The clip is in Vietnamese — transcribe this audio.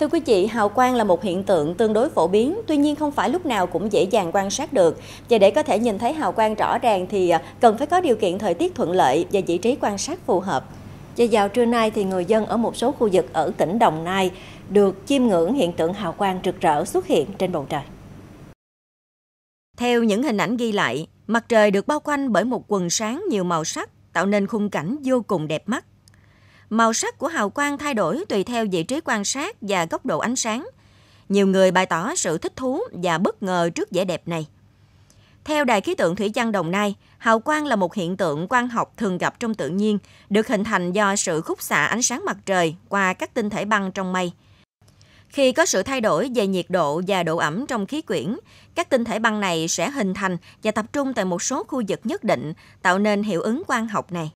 Thưa quý vị, hào quang là một hiện tượng tương đối phổ biến, tuy nhiên không phải lúc nào cũng dễ dàng quan sát được. Và để có thể nhìn thấy hào quang rõ ràng thì à, cần phải có điều kiện thời tiết thuận lợi và vị trí quan sát phù hợp. Và vào trưa nay thì người dân ở một số khu vực ở tỉnh Đồng Nai được chiêm ngưỡng hiện tượng hào quang rực rỡ xuất hiện trên bầu trời. Theo những hình ảnh ghi lại, mặt trời được bao quanh bởi một quần sáng nhiều màu sắc tạo nên khung cảnh vô cùng đẹp mắt màu sắc của hào quang thay đổi tùy theo vị trí quan sát và góc độ ánh sáng. Nhiều người bày tỏ sự thích thú và bất ngờ trước vẻ đẹp này. Theo Đài khí tượng Thủy văn Đồng Nai, hào quang là một hiện tượng quang học thường gặp trong tự nhiên, được hình thành do sự khúc xạ ánh sáng mặt trời qua các tinh thể băng trong mây. Khi có sự thay đổi về nhiệt độ và độ ẩm trong khí quyển, các tinh thể băng này sẽ hình thành và tập trung tại một số khu vực nhất định, tạo nên hiệu ứng quang học này.